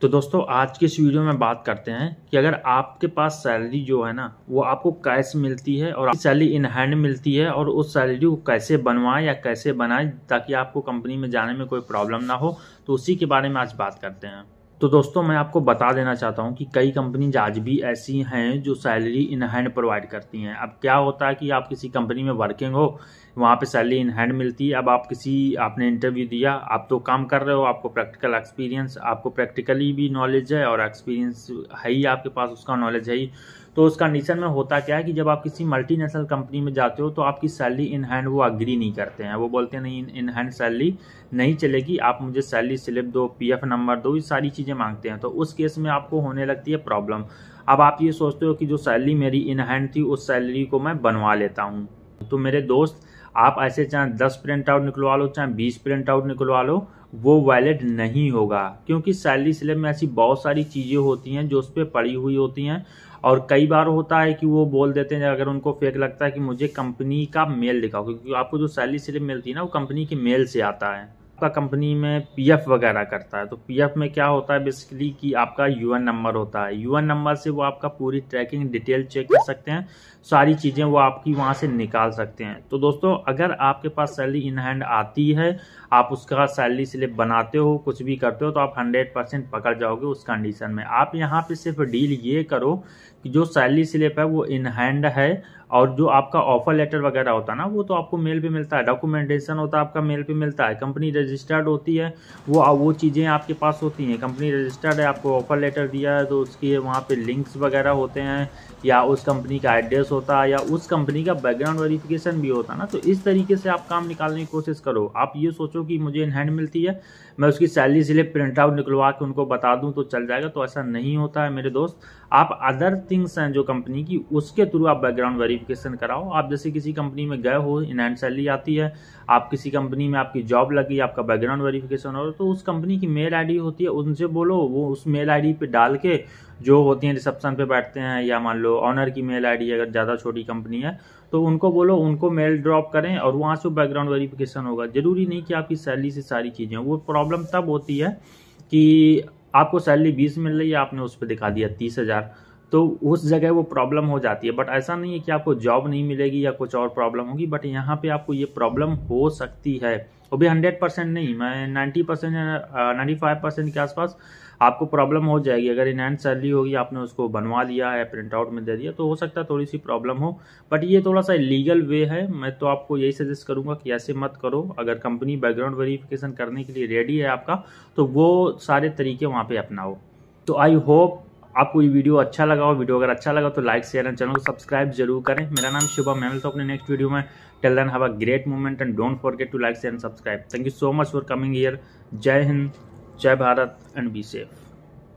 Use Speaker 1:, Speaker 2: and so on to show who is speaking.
Speaker 1: तो दोस्तों आज के इस वीडियो में बात करते हैं कि अगर आपके पास सैलरी जो है ना वो आपको कैश मिलती है और सैलरी इन हैंड मिलती है और उस सैलरी को कैसे बनवाएं या कैसे बनाए ताकि आपको कंपनी में जाने में कोई प्रॉब्लम ना हो तो उसी के बारे में आज बात करते हैं तो दोस्तों मैं आपको बता देना चाहता हूँ कि कई कंपनीज आज भी ऐसी हैं जो सैलरी इन हैंड प्रोवाइड करती हैं अब क्या होता है कि आप किसी कंपनी में वर्किंग हो वहाँ पे सैलरी इन हैंड मिलती है अब आप किसी आपने इंटरव्यू दिया आप तो काम कर रहे हो आपको प्रैक्टिकल एक्सपीरियंस आपको प्रैक्टिकली भी नॉलेज है और एक्सपीरियंस है ही आपके पास उसका नॉलेज है ही तो उस कंडीशन में होता क्या है कि जब आप किसी मल्टीनेशनल कंपनी में जाते हो तो आपकी सैलरी इन हैंड वो अग्री नहीं करते हैं वो बोलते हैं नहीं इन हैंड सैलरी नहीं चलेगी आप मुझे सैलरी स्लिप दो पी नंबर दो ये सारी चीज़ें मांगते हैं तो उस केस में आपको होने लगती है प्रॉब्लम अब आप ये सोचते हो कि जो सैलरी मेरी इन हैंड थी उस सैलरी को मैं बनवा लेता हूँ तो मेरे दोस्त आप ऐसे चाहे दस प्रिंट आउट निकलवा लो चाहे बीस प्रिंट आउट निकलवा लो वो वैलिड नहीं होगा क्योंकि सैलरी स्लिप में ऐसी बहुत सारी चीज़ें होती हैं जो उस पर पड़ी हुई होती हैं और कई बार होता है कि वो बोल देते हैं अगर उनको फेक लगता है कि मुझे कंपनी का मेल दिखाओ क्योंकि आपको जो सैलरी स्लिप मिलती है ना वो कंपनी के मेल से आता है आपका कंपनी में पीएफ वगैरह करता है तो पीएफ में क्या होता है बेसिकली कि आपका यूएन नंबर होता है यूएन नंबर से वो आपका पूरी ट्रैकिंग डिटेल चेक कर सकते हैं सारी चीज़ें वो आपकी वहाँ से निकाल सकते हैं तो दोस्तों अगर आपके पास सैलरी इन हैंड आती है आप उसका सैलरी स्लिप बनाते हो कुछ भी करते हो तो आप हंड्रेड परसेंट पकड़ जाओगे उस कंडीशन में आप यहाँ पर सिर्फ डील ये करो कि जो सैलरी स्लिप है वो इन हैंड है और जो आपका ऑफर लेटर वगैरह होता है ना वो तो आपको मेल पे मिलता है डॉक्यूमेंटेशन होता है आपका मेल पे मिलता है कंपनी रजिस्टर्ड होती है वो वो चीज़ें आपके पास होती हैं कंपनी रजिस्टर्ड है आपको ऑफर लेटर दिया है तो उसकी वहाँ पर लिंक्स वगैरह होते हैं या उस कंपनी का एड्रेस होता है या उस कंपनी का बैकग्राउंड वेरीफिकेशन भी होता है ना तो इस तरीके से आप काम निकालने की कोशिश करो आप ये सोचो कि मुझे इन हैंड मिलती है मैं उसकी सैलरी इसलिए प्रिंट आउट निकलवा के उनको बता दूं तो चल जाएगा तो ऐसा नहीं होता है मेरे दोस्त आप अदर थिंग्स हैं जो कंपनी की उसके थ्रू आप बैकग्राउंड वेरी वेरिफिकेशन कराओ आप जैसे किसी कंपनी में गए हो इन एंड सैलरी आती है आप किसी कंपनी में आपकी जॉब लगी आपका बैकग्राउंड वेरिफिकेशन हो तो उस कंपनी की मेल आईडी होती है उनसे बोलो वो उस मेल आईडी पे डाल के जो होती हैं रिसेप्शन पे बैठते हैं या मान लो ऑनर की मेल आईडी अगर ज़्यादा छोटी कंपनी है तो उनको बोलो उनको मेल ड्रॉप करें और वहाँ से बैकग्राउंड वेरिफिकेशन होगा ज़रूरी नहीं कि आपकी सैलरी से सारी चीज़ें वो प्रॉब्लम तब होती है कि आपको सैलरी बीस मिल रही है आपने उस पर दिखा दिया तीस हज़ार तो उस जगह वो प्रॉब्लम हो जाती है बट ऐसा नहीं है कि आपको जॉब नहीं मिलेगी या कुछ और प्रॉब्लम होगी बट यहाँ पे आपको ये प्रॉब्लम हो सकती है वो भी हंड्रेड परसेंट नहीं मैं ninety percent ninety five percent के आसपास आपको प्रॉब्लम हो जाएगी अगर इन एंड सैलरी होगी आपने उसको बनवा लिया है प्रिंट आउट में दे दिया तो हो सकता है थोड़ी सी प्रॉब्लम हो बट ये थोड़ा सा लीगल वे है मैं तो आपको यही सजेस्ट करूंगा कि ऐसे मत करो अगर कंपनी बैकग्राउंड वेरिफिकेशन करने के लिए रेडी है आपका तो वो सारे तरीके वहाँ पर अपनाओ तो आई होप आपको ये वीडियो अच्छा लगा हो वीडियो अगर अच्छा लगा तो लाइक शेयर एंड चैनल को सब्सक्राइब जरूर करें मेरा नाम शुभम मैं मिलता हूँ अपने नेक्स्ट वीडियो में till then have a great moment and don't forget to like share and subscribe thank you so much for coming year जय हिंद जय भारत एंड बी सेफ